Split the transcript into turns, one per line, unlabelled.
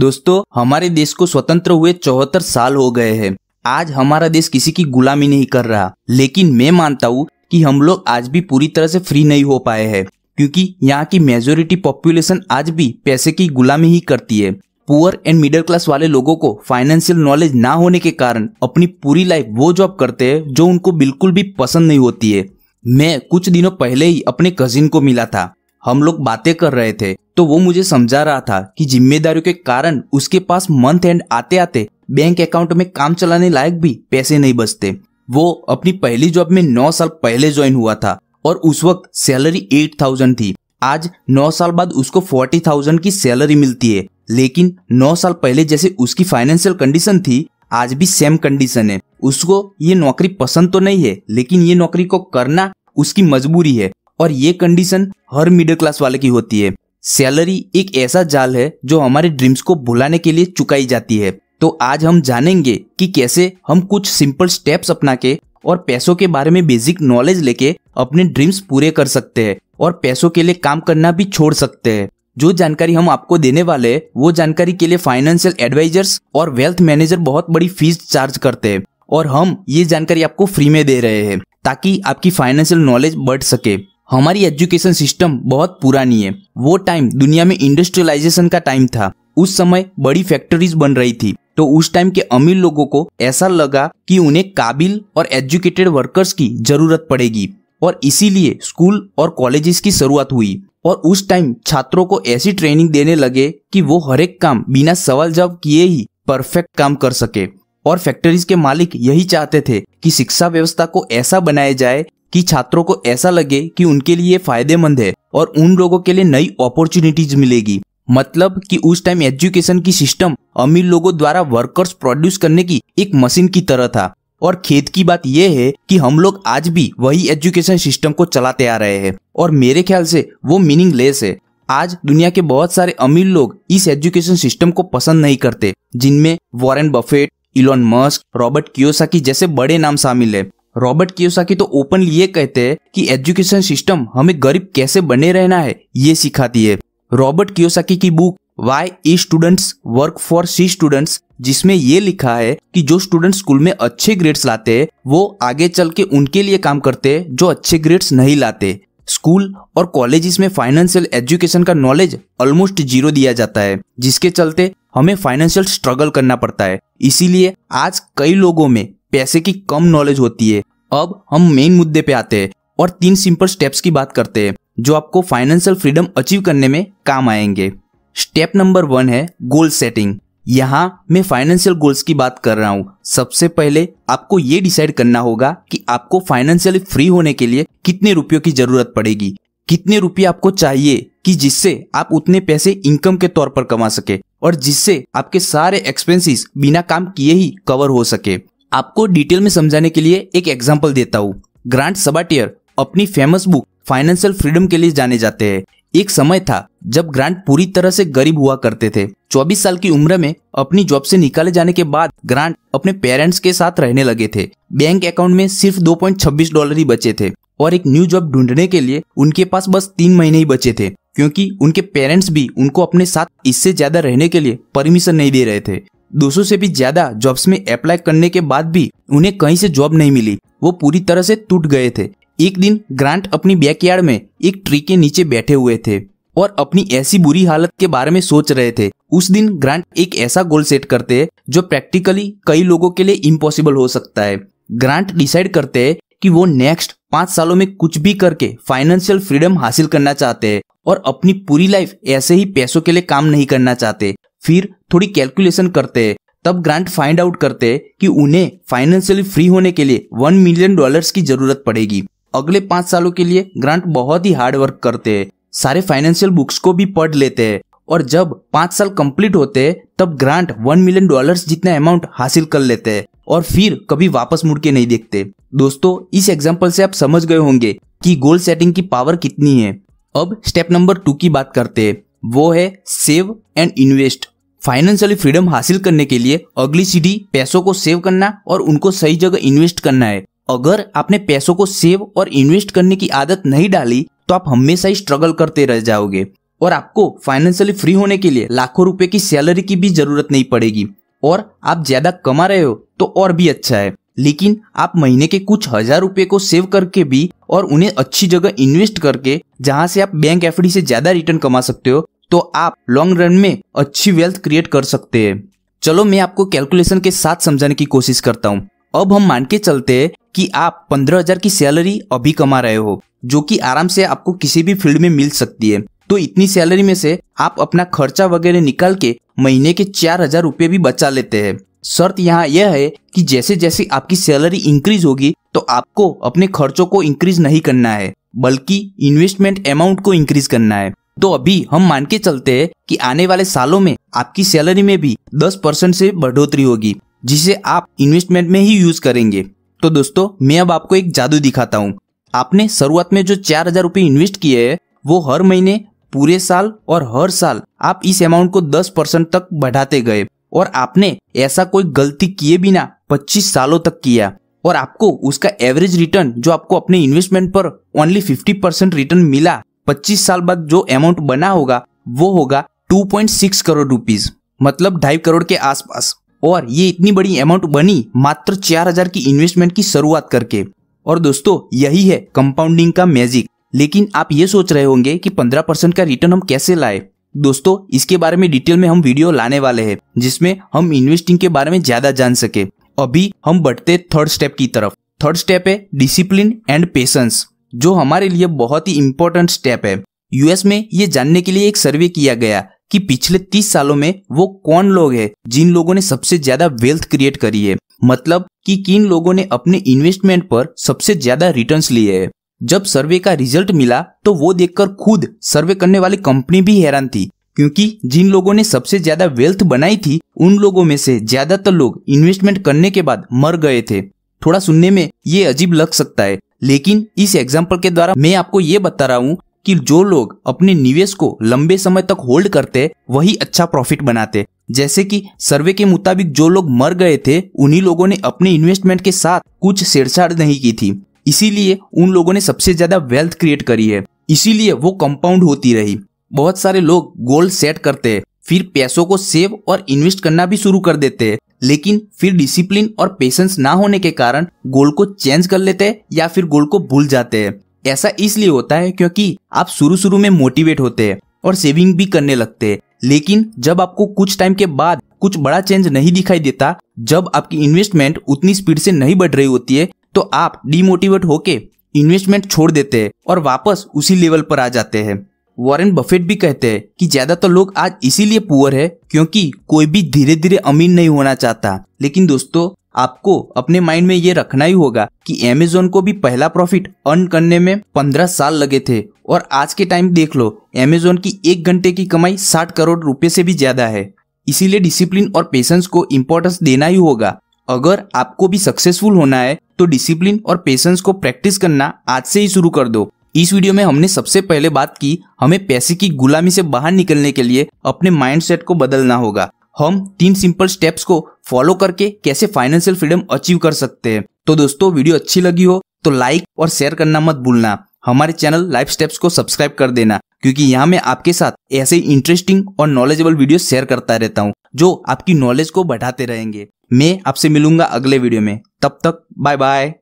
दोस्तों हमारे देश को स्वतंत्र हुए चौहत्तर साल हो गए हैं आज हमारा देश किसी की गुलामी नहीं कर रहा लेकिन मैं मानता हूँ कि हम लोग आज भी पूरी तरह से फ्री नहीं हो पाए हैं क्योंकि यहाँ की मेजोरिटी पॉपुलेशन आज भी पैसे की गुलामी ही करती है पुअर एंड मिडिल क्लास वाले लोगों को फाइनेंशियल नॉलेज ना होने के कारण अपनी पूरी लाइफ वो जॉब करते हैं जो उनको बिल्कुल भी पसंद नहीं होती है मैं कुछ दिनों पहले ही अपने कजिन को मिला था हम लोग बातें कर रहे थे तो वो मुझे समझा रहा था कि जिम्मेदारियों के कारण उसके पास मंथ एंड आते आते बैंक अकाउंट में काम चलाने लायक भी पैसे नहीं बचते वो अपनी पहली जॉब में नौ साल पहले ज्वाइन हुआ था और उस वक्त सैलरी एट थाउजेंड थी आज नौ साल बाद उसको फोर्टी थाउजेंड की सैलरी मिलती है लेकिन नौ साल पहले जैसे उसकी फाइनेंशियल कंडीशन थी आज भी सेम कंडीशन है उसको ये नौकरी पसंद तो नहीं है लेकिन ये नौकरी को करना उसकी मजबूरी है और ये कंडीशन हर मिडिल क्लास वाले की होती है सैलरी एक ऐसा जाल है जो हमारे ड्रीम्स को भुलाने के लिए चुकाई जाती है तो आज हम जानेंगे कि कैसे हम कुछ सिंपल स्टेप्स अपना के और पैसों के बारे में बेसिक नॉलेज लेके अपने ड्रीम्स पूरे कर सकते हैं और पैसों के लिए काम करना भी छोड़ सकते हैं जो जानकारी हम आपको देने वाले हैं वो जानकारी के लिए फाइनेंशियल एडवाइजर्स और वेल्थ मैनेजर बहुत बड़ी फीस चार्ज करते हैं और हम ये जानकारी आपको फ्री में दे रहे हैं ताकि आपकी फाइनेंशियल नॉलेज बढ़ सके हमारी एजुकेशन सिस्टम बहुत पुरानी है वो टाइम दुनिया में इंडस्ट्रियलाइजेशन का टाइम था उस समय बड़ी फैक्ट्रीज बन रही थी तो उस टाइम के अमीर लोगों को ऐसा लगा कि उन्हें काबिल और एजुकेटेड वर्कर्स की जरूरत पड़ेगी और इसीलिए स्कूल और कॉलेजेस की शुरुआत हुई और उस टाइम छात्रों को ऐसी ट्रेनिंग देने लगे कि वो हरेक काम बिना सवाल जवाब किए ही परफेक्ट काम कर सके और फैक्ट्रीज के मालिक यही चाहते थे कि शिक्षा व्यवस्था को ऐसा बनाया जाए कि छात्रों को ऐसा लगे कि उनके लिए फायदेमंद है और उन लोगों के लिए नई अपॉर्चुनिटीज मिलेगी मतलब कि उस टाइम एजुकेशन की सिस्टम अमीर लोगों द्वारा वर्कर्स प्रोड्यूस करने की एक मशीन की तरह था और खेत की बात यह है कि हम लोग आज भी वही एजुकेशन सिस्टम को चलाते आ रहे हैं और मेरे ख्याल से वो मीनिंग लेस है आज दुनिया के बहुत सारे अमीर लोग इस एजुकेशन सिस्टम को पसंद नहीं करते जिनमें Warren Buffett Elon Musk Robert Kiyosaki जैसे बड़े नाम शामिल है रॉबर्ट कियोसाकी तो ओपनली ये कहते हैं कि एजुकेशन सिस्टम हमें गरीब कैसे बने रहना है ये सिखाती है रॉबर्ट कियोसाकी की book why A students work for C students जिसमें ये लिखा है कि जो स्टूडेंट स्कूल में अच्छे ग्रेड्स लाते हैं वो आगे चल के उनके लिए काम करते हैं जो अच्छे ग्रेड्स नहीं लाते स्कूल और कॉलेजेस में फाइनेंशियल एजुकेशन का नॉलेज ऑलमोस्ट जीरो दिया जाता है जिसके चलते हमें फाइनेंशियल स्ट्रगल करना पड़ता है इसीलिए आज कई लोगों में पैसे की कम नॉलेज होती है अब हम मेन मुद्दे पे आते हैं और तीन सिंपल स्टेप्स की बात करते हैं जो आपको फाइनेंशियल फ्रीडम अचीव करने में काम आएंगे स्टेप नंबर वन है गोल सेटिंग यहाँ मैं फाइनेंशियल गोल्स की बात कर रहा हूँ सबसे पहले आपको ये डिसाइड करना होगा कि आपको फाइनेंशियली फ्री होने के लिए कितने रुपयों की जरूरत पड़ेगी कितने रुपये आपको चाहिए कि जिससे आप उतने पैसे इनकम के तौर पर कमा सके और जिससे आपके सारे एक्सपेंसेस बिना काम किए ही कवर हो सके आपको डिटेल में समझाने के लिए एक एग्जाम्पल देता हूँ ग्रांट सबाटियर अपनी फेमस बुक फाइनेंशियल फ्रीडम के लिए जाने जाते हैं एक समय था जब ग्रांट पूरी तरह से गरीब हुआ करते थे 24 साल की उम्र में अपनी जॉब से निकाले जाने के बाद ग्रांट अपने पेरेंट्स के साथ रहने लगे थे बैंक अकाउंट में सिर्फ 2.26 डॉलर ही बचे थे और एक न्यू जॉब ढूंढने के लिए उनके पास बस तीन महीने ही बचे थे क्योंकि उनके पेरेंट्स भी उनको अपने साथ इससे ज्यादा रहने के लिए परमिशन नहीं दे रहे थे 200 से भी ज्यादा जॉब्स में अप्लाई करने के बाद भी उन्हें कहीं से जॉब नहीं मिली वो पूरी तरह से टूट गए थे एक दिन ग्रांट अपनी बैकयार्ड में एक ट्री के नीचे बैठे हुए थे और अपनी ऐसी बुरी हालत के बारे में सोच रहे थे उस दिन ग्रांट एक ऐसा गोल सेट करते हैं जो प्रैक्टिकली कई लोगों के लिए इम्पॉसिबल हो सकता है ग्रांट डिसाइड करते हैं कि वो नेक्स्ट पांच सालों में कुछ भी करके फाइनेंशियल फ्रीडम हासिल करना चाहते हैं और अपनी पूरी लाइफ ऐसे ही पैसों के लिए काम नहीं करना चाहते फिर थोड़ी कैलकुलेशन करते हैं तब ग्रांट फाइंड आउट करते हैं कि उन्हें फाइनेंशियली फ्री होने के लिए वन मिलियन डॉलर्स की जरूरत पड़ेगी अगले पांच सालों के लिए ग्रांट बहुत ही हार्ड वर्क करते हैं सारे फाइनेंशियल बुक्स को भी पढ़ लेते हैं और जब पांच साल कंप्लीट होते हैं तब ग्रांट वन मिलियन डॉलर्स जितना अमाउंट हासिल कर लेते हैं और फिर कभी वापस मुड़ के नहीं देखते दोस्तों इस एग्जाम्पल से आप समझ गए होंगे कि गोल सेटिंग की पावर कितनी है अब स्टेप नंबर टू की बात करते हैं वो है save and invest financially freedom हासिल करने के लिए अगली सीढ़ी पैसों को सेव करना और उनको सही जगह इन्वेस्ट करना है अगर आपने पैसों को सेव और इन्वेस्ट करने की आदत नहीं डाली तो आप हमेशा ही स्ट्रगल करते रह जाओगे और आपको फाइनेंशियली फ्री होने के लिए लाखों रुपए की सैलरी की भी जरूरत नहीं पड़ेगी और आप ज्यादा कमा रहे हो तो और भी अच्छा है लेकिन आप महीने के कुछ हजार रुपए को सेव करके भी और उन्हें अच्छी जगह इन्वेस्ट करके जहां से आप बैंक एफडी से ज्यादा रिटर्न कमा सकते हो तो आप लॉन्ग रन में अच्छी वेल्थ क्रिएट कर सकते हैं चलो मैं आपको कैलकुलेशन के साथ समझाने की कोशिश करता हूँ अब हम मान के चलते हैं कि आप पंद्रह हजार की सैलरी अभी कमा रहे हो जो कि आराम से आपको किसी भी फील्ड में मिल सकती है तो इतनी सैलरी में से आप अपना खर्चा वगैरह निकाल के महीने के चार हजार रुपये भी बचा लेते हैं शर्त यहाँ यह है कि जैसे जैसे आपकी सैलरी इंक्रीज होगी तो आपको अपने खर्चों को इंक्रीज नहीं करना है बल्कि इन्वेस्टमेंट अमाउंट को इंक्रीज करना है तो अभी हम मान के चलते हैं कि आने वाले सालों में आपकी सैलरी में भी 10 परसेंट से बढ़ोतरी होगी जिसे आप इन्वेस्टमेंट में ही यूज करेंगे तो दोस्तों मैं अब आपको एक जादू दिखाता हूँ आपने शुरुआत में जो चार हजार रूपए इन्वेस्ट किए है वो हर महीने पूरे साल और हर साल आप इस अमाउंट को 10 परसेंट तक बढ़ाते गए और आपने ऐसा कोई गलती किए बिना 25 सालों तक किया और आपको उसका एवरेज रिटर्न जो आपको अपने इन्वेस्टमेंट पर ओनली 50 परसेंट रिटर्न मिला 25 साल बाद जो अमाउंट बना होगा वो होगा 2.6 करोड़ रुपीस मतलब ढाई करोड़ के आसपास और ये इतनी बड़ी अमाउंट बनी मात्र 4000 की इन्वेस्टमेंट की शुरुआत करके और दोस्तों यही है कंपाउंडिंग का मैजिक लेकिन आप ये सोच रहे होंगे कि 15 परसेंट का रिटर्न हम कैसे लाए दोस्तों इसके बारे में डिटेल में हम वीडियो लाने वाले हैं जिसमें हम इन्वेस्टिंग के बारे में ज्यादा जान सके अभी हम बढ़ते थर्ड स्टेप की तरफ थर्ड स्टेप है डिसिप्लिन एंड पेशेंस जो हमारे लिए बहुत ही इम्पोर्टेंट स्टेप है यूएस में ये जानने के लिए एक सर्वे किया गया कि पिछले 30 सालों में वो कौन लोग हैं जिन लोगों ने सबसे ज्यादा वेल्थ क्रिएट करी है मतलब कि किन लोगों ने अपने इन्वेस्टमेंट पर सबसे ज्यादा रिटर्न्स लिए हैं जब सर्वे का रिजल्ट मिला तो वो देखकर खुद सर्वे करने वाली कंपनी भी हैरान थी क्योंकि जिन लोगों ने सबसे ज्यादा वेल्थ बनाई थी उन लोगों में से ज्यादातर लोग इन्वेस्टमेंट करने के बाद मर गए थे थोड़ा सुनने में ये अजीब लग सकता है लेकिन इस एग्जाम्पल के द्वारा मैं आपको ये बता रहा हूँ कि जो लोग अपने निवेश को लंबे समय तक होल्ड करते वही अच्छा प्रॉफिट बनाते जैसे कि सर्वे के मुताबिक जो लोग मर गए थे उन्हीं लोगों ने अपने इन्वेस्टमेंट के साथ कुछ छेड़छाड़ नहीं की थी इसीलिए उन लोगों ने सबसे ज्यादा वेल्थ क्रिएट करी है इसीलिए वो कंपाउंड होती रही बहुत सारे लोग गोल सेट करते हैं फिर पैसों को सेव और इन्वेस्ट करना भी शुरू कर देते हैं लेकिन फिर डिसिप्लिन और पेशेंस ना होने के कारण गोल को चेंज कर लेते हैं या फिर गोल को भूल जाते हैं ऐसा इसलिए होता है क्योंकि आप शुरू शुरू में मोटिवेट होते हैं और सेविंग भी करने लगते हैं लेकिन जब आपको कुछ टाइम के बाद कुछ बड़ा चेंज नहीं दिखाई देता जब आपकी इन्वेस्टमेंट उतनी स्पीड से नहीं बढ़ रही होती है तो आप डिमोटिवेट होके इन्वेस्टमेंट छोड़ देते हैं और वापस उसी लेवल पर आ जाते हैं वॉरेन बफेट भी कहते हैं कि ज्यादातर तो लोग आज इसीलिए पुअर है क्योंकि कोई भी धीरे धीरे अमीर नहीं होना चाहता लेकिन दोस्तों आपको अपने माइंड में ये रखना ही होगा कि अमेजोन को भी पहला प्रॉफिट अर्न करने में पंद्रह साल लगे थे और आज के टाइम देख लो अमेजोन की एक घंटे की कमाई साठ करोड़ रुपए से भी ज्यादा है इसीलिए डिसिप्लिन और पेशेंस को इम्पोर्टेंस देना ही होगा अगर आपको भी सक्सेसफुल होना है तो डिसिप्लिन और पेशेंस को प्रैक्टिस करना आज से ही शुरू कर दो इस वीडियो में हमने सबसे पहले बात की हमें पैसे की गुलामी से बाहर निकलने के लिए अपने माइंडसेट को बदलना होगा हम तीन सिंपल स्टेप्स को फॉलो करके कैसे फाइनेंशियल फ्रीडम अचीव कर सकते हैं तो दोस्तों वीडियो अच्छी लगी हो तो लाइक और शेयर करना मत भूलना हमारे चैनल लाइफ स्टेप्स को सब्सक्राइब कर देना क्योंकि यहाँ मैं आपके साथ ऐसे इंटरेस्टिंग और नॉलेजेबल वीडियो शेयर करता रहता हूँ जो आपकी नॉलेज को बढ़ाते रहेंगे मैं आपसे मिलूंगा अगले वीडियो में तब तक बाय बाय